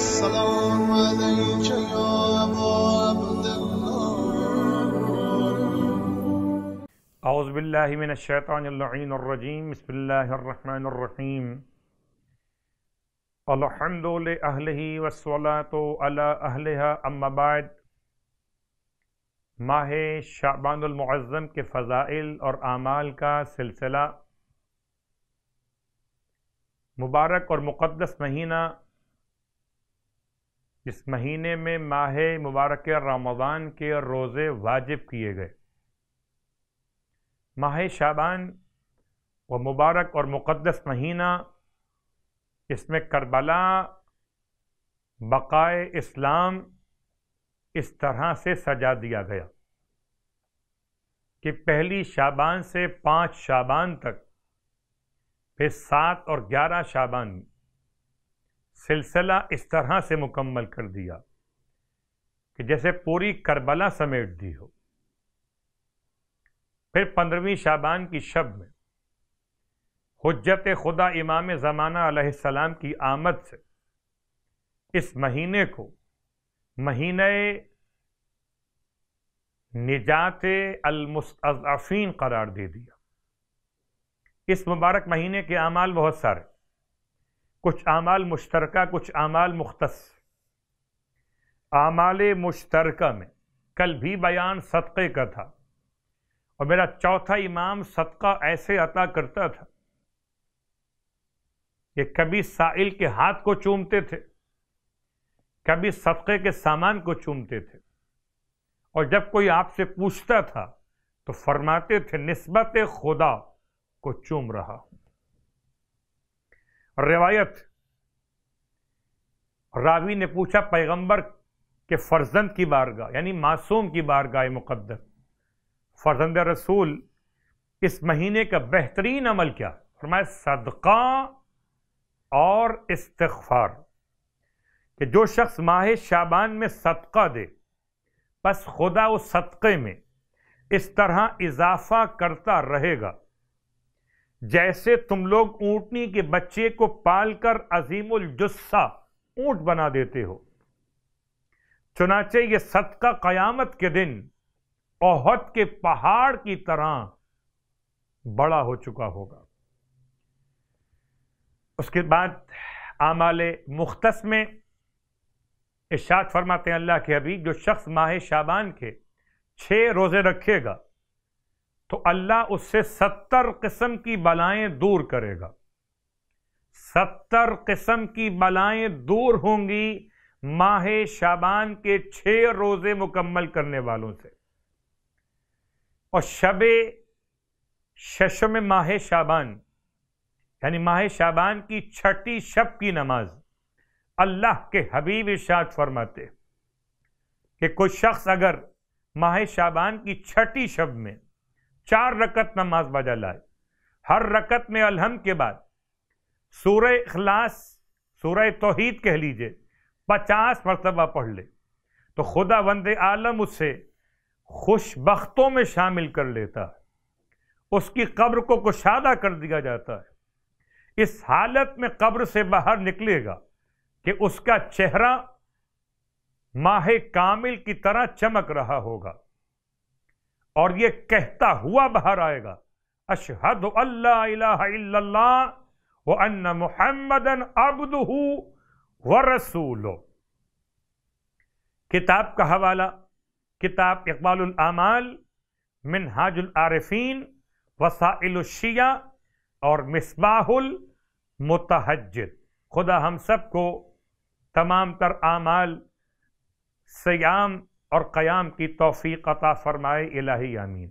अम्माबाद माह शाबानज़म के फ़ज़ाइल और आमाल का सिलसिला मुबारक और मुक़दस महीना इस महीने में माह मुबारक रमज़ान के रोज़े वाजिब किए गए माह शाबान व मुबारक और मुक़दस महीना इसमें करबला बकाए इस्लाम इस तरह से सजा दिया गया कि पहली शाबान से पाँच शाबान तक फिर सात और ग्यारह शाबान सिलसिला इस तरह से मुकम्मल कर दिया कि जैसे पूरी करबला समेट दी हो फिर पंद्रहवीं शाबान की शब में हजरत खुदा इमाम ज़माना अलैहिस्सलाम की आमद से इस महीने को महीने निजात अलमुस्तफ़ीन करार दे दिया इस मुबारक महीने के अमाल बहुत सारे कुछ आमाल मुश्तरका कुछ आमाल मुख्तस आमाल मुश्तरका में कल भी बयान सदक़े का था और मेरा चौथा इमाम सदका ऐसे अता करता था कि कभी साइल के हाथ को चूमते थे कभी सदक़े के सामान को चूमते थे और जब कोई आपसे पूछता था तो फरमाते थे नस्बत खुदा को चूम रहा रिवायत रावी ने पूछा पैगंबर के फर्जंद की बारगाह यानी मासूम की बारगाह मुकद्दर फर्जंद रसूल इस महीने का बेहतरीन अमल क्या फरमाया सदका और इस्तफार कि जो शख्स माह शाबान में सदका दे बस खुदा उस सदक़े में इस तरह इजाफा करता रहेगा जैसे तुम लोग ऊंटनी के बच्चे को पालकर अजीमुल जुस्सा ऊंट बना देते हो चुनाचे ये सदका कयामत के दिन ओहद के पहाड़ की तरह बड़ा हो चुका होगा उसके बाद आमाले मुख्तस में इशाद फरमाते हैं अल्लाह के अभी जो शख्स माह शाबान के छह रोज़े रखेगा तो अल्लाह उससे सत्तर किस्म की बलाएं दूर करेगा सत्तर किस्म की बलाएं दूर होंगी माह शाबान के छह रोजे मुकम्मल करने वालों से और शब शशम माह शाबान यानी माह शाबान की छठी शब की नमाज अल्लाह के हबीब इशाद फरमाते कि कोई शख्स अगर माह शाबान की छठी शब में चार रकत नमाज बाजा लाए हर रकत में अलहम के बाद सूर्य अखलास सूर्य तोहीद कह लीजिए पचास मरतबा पढ़ ले तो खुदा वंद आलम उसे खुशबख्तों में शामिल कर लेता है उसकी कब्र को कुशादा कर दिया जाता है इस हालत में कब्र से बाहर निकलेगा कि उसका चेहरा माह कामिल की तरह चमक रहा होगा और ये कहता हुआ बाहर आएगा अशहद अल्लाह व अन्न मोहम्मदन अब्द व रसूल किताब का हवाला किताब इकबाल आमाल मिन हाजुल आरफीन वसाइलशिया और मिसबाहुल मुतहजद खुदा हम सब को तमाम तर आमाल सयाम और क़याम की तोफ़ी अता फ़रमाए इलाही आमीन